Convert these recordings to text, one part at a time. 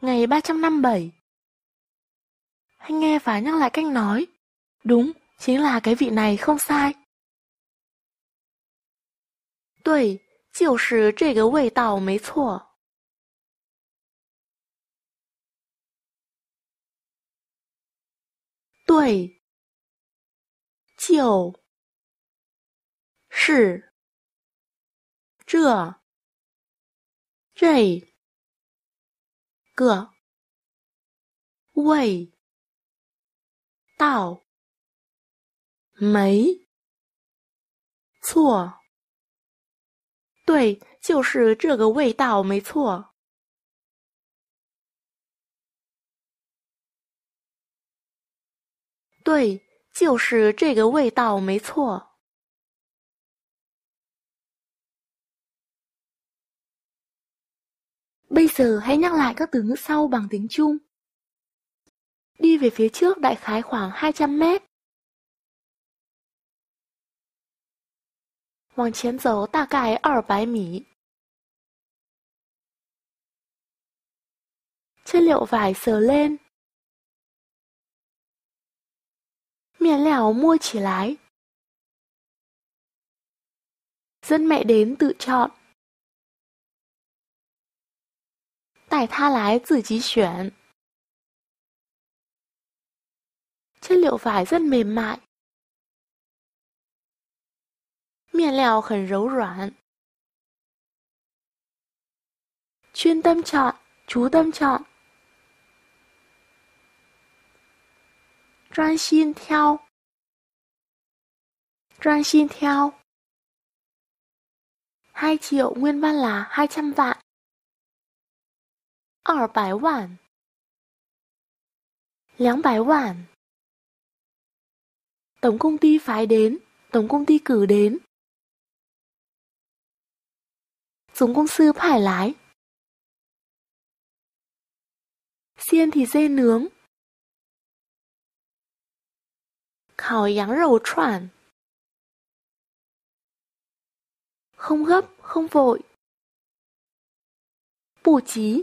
ngày ba trăm năm bảy Anh nghe và nhắc lại cách nói Đúng, chính là cái vị này không sai 对，就是这个味道没错。对，就是这。这个味道没错，对，就是这个味道没错，对，就是这个味道没错。Bây giờ hãy nhắc lại các từ ngữ sau bằng tiếng Trung. Đi về phía trước đại khái khoảng 200 mét. Chất liệu vải sờ lên. Miền lẻo mua chỉ lái. Dân mẹ đến tự chọn. 带他来，自己选。chất liệu phải rất mềm mại，面料很柔软。chuyên tâm chọn，chú tâm chọn，专心挑，专心挑。hai triệu nguyên văn là hai trăm vạn。二百万，两百万。Tổng công ty phái đến, tổng công ty cử đến. Tổng công sư phải lái. Xiên thì dê nướng. Khảo yáng rầu choản. Không gấp, không vội. Bù trí.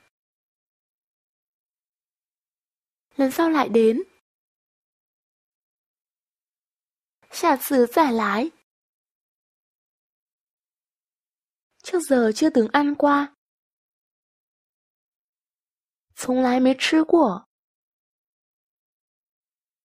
lần sau lại đến. Trả sứ giải lái Trước giờ chưa từng ăn qua. Không lái mấy chứ của.